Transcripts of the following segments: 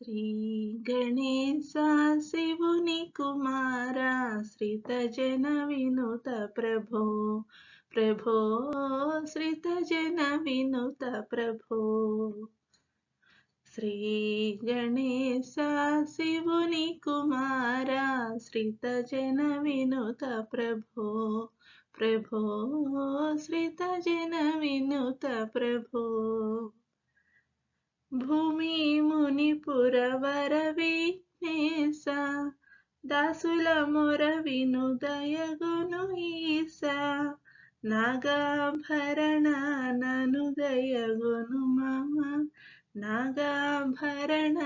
శ్రీ గణేశ శివుని కుమార శ్రీతజన వినుత ప్రభో ప్రభో శ్రీతజన వినుత ప్రభో శ్రీ గణేశ శివుని కుమార శ్రీతజన వినుత ప్రభో ప్రభో శ్రీతజన వినుత ప్రభో భూమి మునిపురవరవి నేస దాసుల మొర వినుదయగును ఈస నాగాభరణ ననుదయగును మమ నాగాభరణ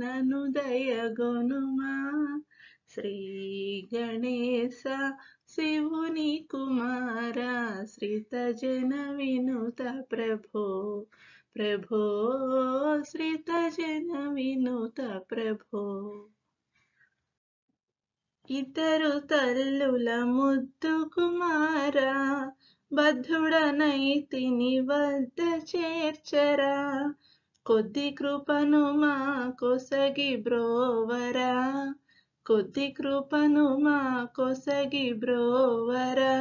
ననుదయగునుమా శ్రీ గణేశ శివుని కుమార శ్రీత జన వినుత ప్రభో శ్రీత జన వినూత ప్రభో ఇతరు తల్లుల ముద్దు కుమారా బద్ధుడనైతిని వద్ద చేర్చరా కొద్ది కృపను మా కొసగి బ్రోవరా కొద్ది కృపను మా కొసగి బ్రోవరా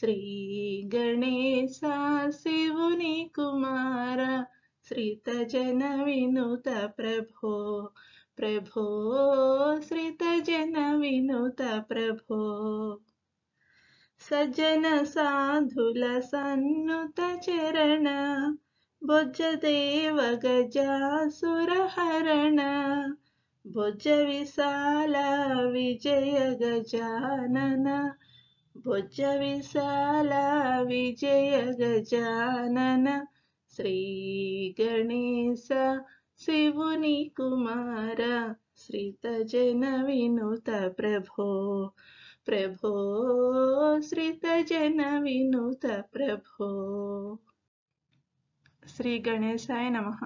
श्रीगणेशिवुनिकुमार श्रितजन विनुत प्रभो प्रभो श्रितजन विनुतप्रभो सजनसाधुलसन्नुतचरण भोजदेव गजा सुरहरण विशाल विजय गजानन భుజ విశాల విజయ గజానన శ్రీ గణేశ శివుని కుమార శ్రీతజన వినుత ప్రభో ప్రభో శ్రీతజన వినుత ప్రభో శ్రీ గణేశాయ నమః